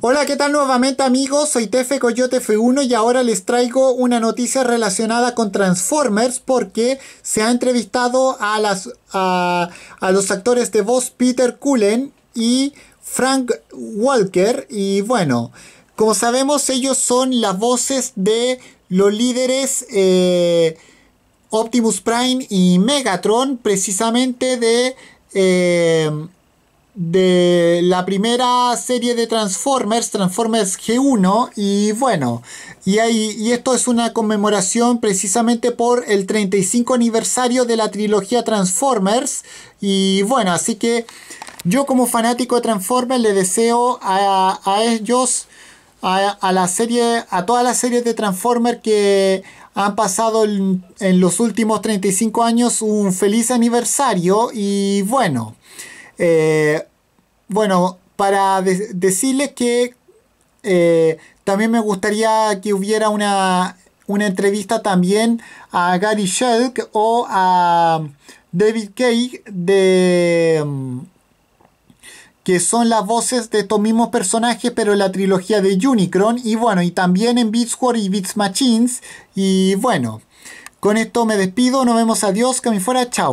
Hola, ¿qué tal nuevamente amigos? Soy Tefe Coyote F1 y ahora les traigo una noticia relacionada con Transformers porque se ha entrevistado a, las, a, los actores de voz Peter Cullen y Frank Walker y bueno, como sabemos ellos son las voces de los líderes eh, Optimus Prime y Megatron precisamente de... Eh, de la primera serie de Transformers, Transformers G1, y bueno, y, esto es una conmemoración precisamente por el 35 aniversario de la trilogía Transformers, y bueno, así que yo como fanático de Transformers le deseo a, ellos, a, la serie, a todas las series de Transformers que han pasado en los últimos 35 años un feliz aniversario, y bueno. Eh, bueno, para decirle decirles que eh, también me gustaría que hubiera una, entrevista también a Gary Shelk o a David Cage de mm, que son las voces de estos mismos personajes, pero en la trilogía de Unicron. Y bueno, y también en Beats y Beats Machines. Y bueno, con esto me despido. Nos vemos. Adiós. Que me fuera. Chao.